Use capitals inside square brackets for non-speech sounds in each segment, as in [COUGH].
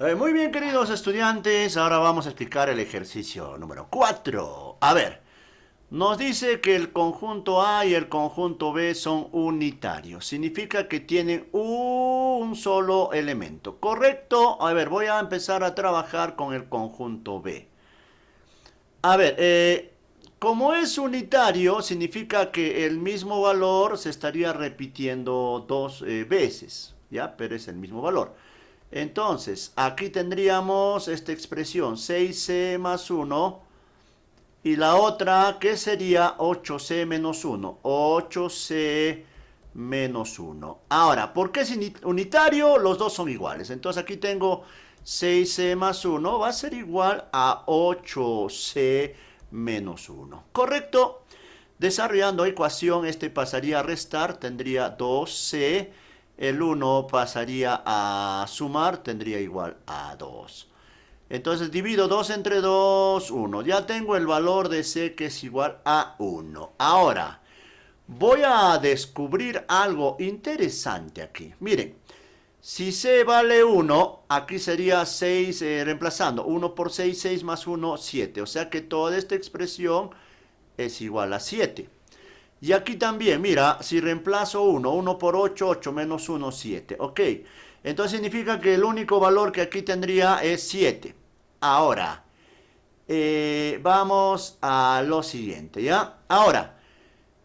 Eh, muy bien, queridos estudiantes, ahora vamos a explicar el ejercicio número 4. A ver, nos dice que el conjunto A y el conjunto B son unitarios. Significa que tienen un solo elemento. ¿Correcto? A ver, voy a empezar a trabajar con el conjunto B. A ver, eh, como es unitario, significa que el mismo valor se estaría repitiendo dos eh, veces. ¿Ya? Pero es el mismo valor. Entonces, aquí tendríamos esta expresión 6c más 1 y la otra ¿qué sería 8c menos 1. 8c menos 1. Ahora, ¿por qué es unitario? Los dos son iguales. Entonces aquí tengo 6c más 1 va a ser igual a 8c menos 1. ¿Correcto? Desarrollando ecuación, este pasaría a restar, tendría 2c el 1 pasaría a sumar, tendría igual a 2. Entonces divido 2 entre 2, 1. Ya tengo el valor de C que es igual a 1. Ahora, voy a descubrir algo interesante aquí. Miren, si C vale 1, aquí sería 6 eh, reemplazando. 1 por 6, 6 más 1, 7. O sea que toda esta expresión es igual a 7. Y aquí también, mira, si reemplazo 1, 1 por 8, 8 menos 1, 7. Ok, entonces significa que el único valor que aquí tendría es 7. Ahora, eh, vamos a lo siguiente, ¿ya? Ahora,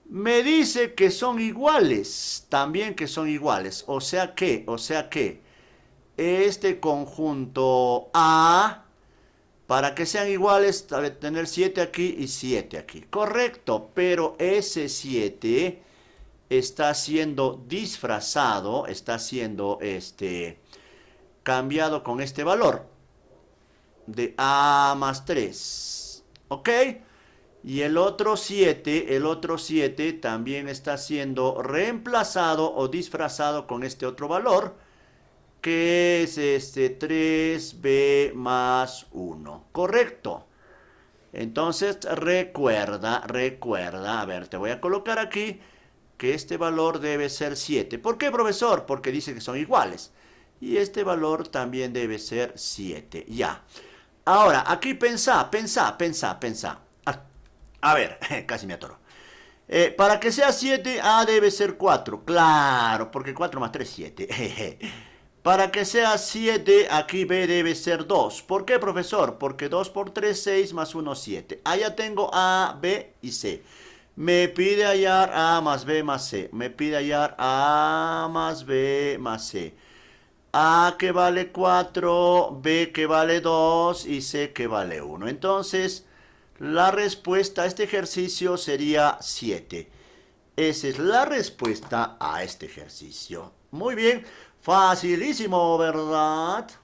me dice que son iguales, también que son iguales. O sea que, o sea que, este conjunto A para que sean iguales, tener 7 aquí y 7 aquí. Correcto, pero ese 7 está siendo disfrazado, está siendo este, cambiado con este valor de A más 3. ¿Ok? Y el otro 7, el otro 7 también está siendo reemplazado o disfrazado con este otro valor que es este 3b más 1, ¿correcto? Entonces recuerda, recuerda, a ver, te voy a colocar aquí que este valor debe ser 7. ¿Por qué, profesor? Porque dice que son iguales. Y este valor también debe ser 7, ya. Ahora, aquí pensá, pensá, pensá, pensá. Ah, a, ver, [LAUGHS] casi me atoro. Eh, para que sea 7, A debe ser 4. Claro, porque 4 más 3 es 7. Para que sea 7, aquí B debe ser 2. ¿Por qué, profesor? Porque 2 por 3, 6 más 1, 7. Allá tengo A, B y C. Me pide hallar A más B más C. Me pide hallar A más B más C. A que vale 4, B que vale 2 y C que vale 1. Entonces, la respuesta a este ejercicio sería 7. Esa es la respuesta a este ejercicio. Muy bien, facilísimo, ¿verdad?